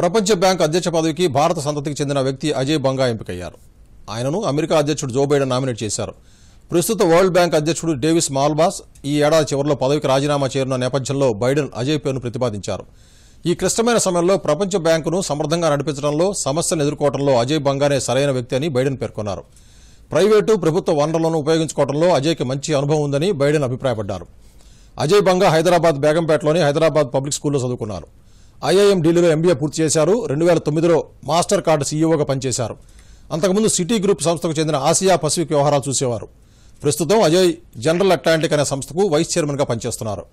ప్రపంచ బ్యాంకు అధ్యక్ష పదవికి భారత సంతతికి చెందిన వ్యక్తి అజయ్ బంగా ఎంపికయ్యారు ఆయనను అమెరికా అధ్యక్షుడు జో బైడెన్ నామినేట్ చేశారు ప్రస్తుత వరల్డ్ బ్యాంక్ అధ్యక్షుడు డేవిస్ మాల్బాస్ ఈ ఏడాది చివరిలో పదవికి రాజీనామా చేరిన నేపథ్యంలో బైడెన్ అజయ్ పేరును ప్రతిపాదించారు ఈ క్లిష్టమైన సమయంలో ప్రపంచ బ్యాంకును సమర్థంగా నడిపించడంలో సమస్యలను ఎదుర్కోవడంలో అజయ్ బంగానే సరైన వ్యక్తి అని బైడెన్ పేర్కొన్నారు ప్రైవేటు ప్రభుత్వ వనరులను ఉపయోగించుకోవడంలో అజయ్కి మంచి అనుభవం ఉందని బైడెన్ అభిప్రాయపడ్డారు అజయ్ బంగా హైదరాబాద్ బేగంపేటలోని హైదరాబాద్ పబ్లిక్ స్కూల్లో చదువుకున్నారు ఐఐఎం ఢిల్లీలో ఎంబీఏ పూర్తి చేశారు రెండు వేల తొమ్మిదిలో మాస్టర్ కార్డు సీఈఓగా పనిచేశారు అంతకుముందు సిటీ గ్రూప్ సంస్థకు చెందిన ఆసియా పసిఫిక్ వ్యవహారాలు చూసేవారు ప్రస్తుతం అజయ్ జనరల్ అట్లాంటిక్ అనే సంస్థకు వైస్ చైర్మన్గా పనిచేస్తున్నారు